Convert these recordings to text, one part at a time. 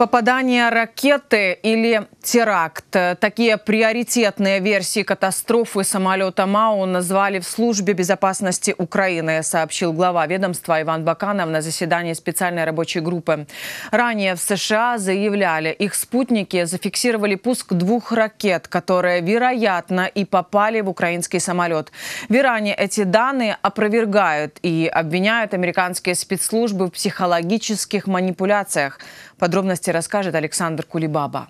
Попадание ракеты или теракт. Такие приоритетные версии катастрофы самолета МАУ назвали в службе безопасности Украины, сообщил глава ведомства Иван Баканов на заседании специальной рабочей группы. Ранее в США заявляли, их спутники зафиксировали пуск двух ракет, которые, вероятно, и попали в украинский самолет. В Иране эти данные опровергают и обвиняют американские спецслужбы в психологических манипуляциях. Подробности расскажет Александр Кулибаба.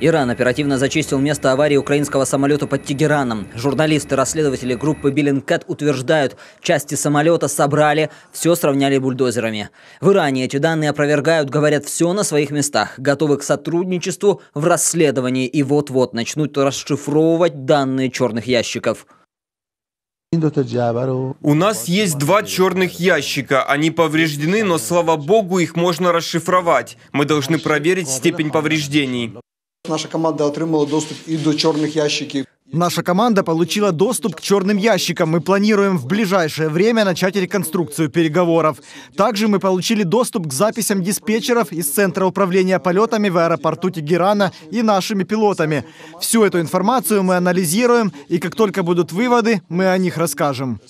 Иран оперативно зачистил место аварии украинского самолета под Тегераном. Журналисты-расследователи группы Беллинкет утверждают, части самолета собрали, все сравняли бульдозерами. В Иране эти данные опровергают, говорят, все на своих местах, готовы к сотрудничеству в расследовании и вот-вот начнут расшифровывать данные черных ящиков. У нас есть два черных ящика. Они повреждены, но, слава богу, их можно расшифровать. Мы должны проверить степень повреждений. Наша команда отрымала доступ и до черных ящиков. Наша команда получила доступ к черным ящикам. Мы планируем в ближайшее время начать реконструкцию переговоров. Также мы получили доступ к записям диспетчеров из Центра управления полетами в аэропорту Тегерана и нашими пилотами. Всю эту информацию мы анализируем, и как только будут выводы, мы о них расскажем.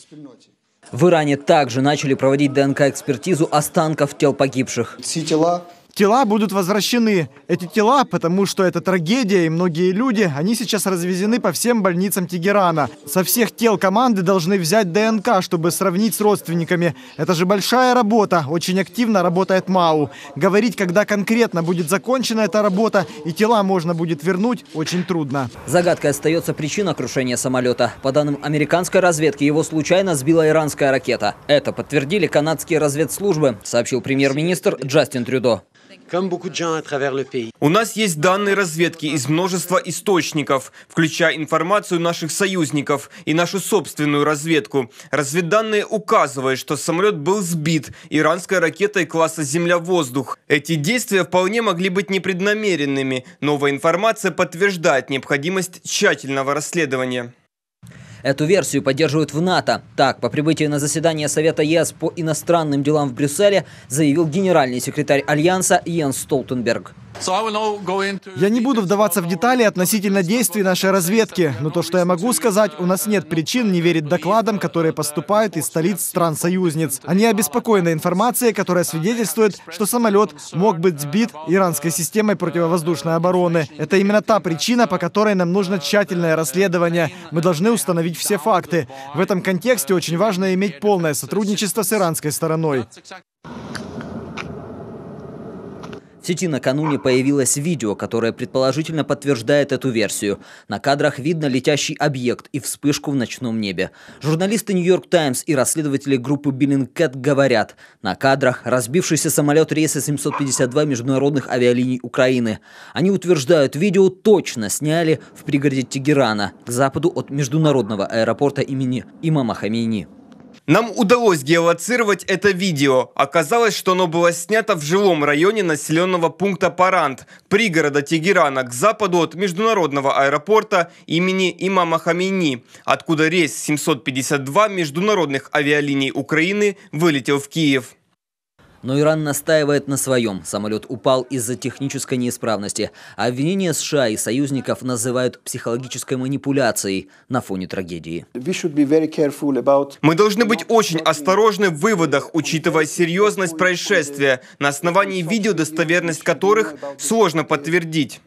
В Иране также начали проводить ДНК-экспертизу останков тел погибших. Все тела тела будут возвращены. Эти тела, потому что это трагедия, и многие люди, они сейчас развезены по всем больницам Тегерана. Со всех тел команды должны взять ДНК, чтобы сравнить с родственниками. Это же большая работа, очень активно работает МАУ. Говорить, когда конкретно будет закончена эта работа, и тела можно будет вернуть, очень трудно. Загадкой остается причина крушения самолета. По данным американской разведки, его случайно сбила иранская ракета. Это подтвердили канадские разведслужбы, сообщил премьер-министр Джастин Трюдо. У нас есть данные разведки из множества источников, включая информацию наших союзников и нашу собственную разведку. Разведданные указывают, что самолет был сбит иранской ракетой класса «Земля-воздух». Эти действия вполне могли быть непреднамеренными. Новая информация подтверждает необходимость тщательного расследования. Эту версию поддерживают в НАТО. Так, по прибытии на заседание Совета ЕС по иностранным делам в Брюсселе заявил генеральный секретарь Альянса Йен Столтенберг. Я не буду вдаваться в детали относительно действий нашей разведки, но то, что я могу сказать, у нас нет причин не верить докладам, которые поступают из столиц стран-союзниц. Они обеспокоены информацией, которая свидетельствует, что самолет мог быть сбит иранской системой противовоздушной обороны. Это именно та причина, по которой нам нужно тщательное расследование. Мы должны установить все факты. В этом контексте очень важно иметь полное сотрудничество с иранской стороной сети накануне появилось видео, которое предположительно подтверждает эту версию. На кадрах видно летящий объект и вспышку в ночном небе. Журналисты «Нью-Йорк Таймс» и расследователи группы «Биллингкэт» говорят, на кадрах разбившийся самолет рейса 752 международных авиалиний Украины. Они утверждают, видео точно сняли в пригороде Тегерана, к западу от международного аэропорта имени Имама Хамини. Нам удалось геолоцировать это видео. Оказалось, что оно было снято в жилом районе населенного пункта Парант, пригорода Тегерана, к западу от международного аэропорта имени Имама Хамини, откуда рейс 752 международных авиалиний Украины вылетел в Киев. Но Иран настаивает на своем. Самолет упал из-за технической неисправности. обвинения США и союзников называют психологической манипуляцией на фоне трагедии. Мы должны быть очень осторожны в выводах, учитывая серьезность происшествия, на основании видео, достоверность которых сложно подтвердить.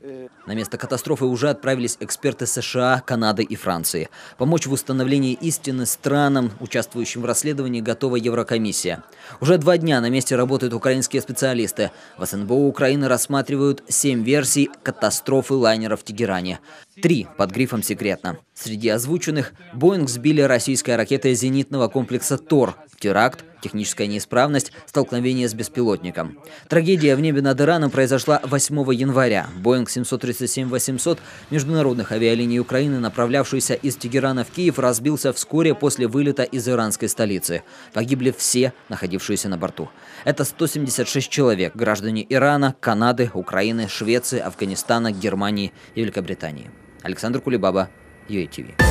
На место катастрофы уже отправились эксперты США, Канады и Франции. Помочь в установлении истины странам, участвующим в расследовании, готова Еврокомиссия. Уже два дня на месте работают украинские специалисты. В СНБО Украины рассматривают семь версий катастрофы лайнера в Тегеране. Три под грифом «Секретно». Среди озвученных – Боинг сбили российская ракета зенитного комплекса «Тор», теракт, техническая неисправность, столкновение с беспилотником. Трагедия в небе над Ираном произошла 8 января. Боинг 737-800 международных авиалиний Украины, направлявшийся из Тегерана в Киев, разбился вскоре после вылета из иранской столицы. Погибли все, находившиеся на борту. Это 176 человек, граждане Ирана, Канады, Украины, Швеции, Афганистана, Германии и Великобритании. Александр Кулебаба, UATV.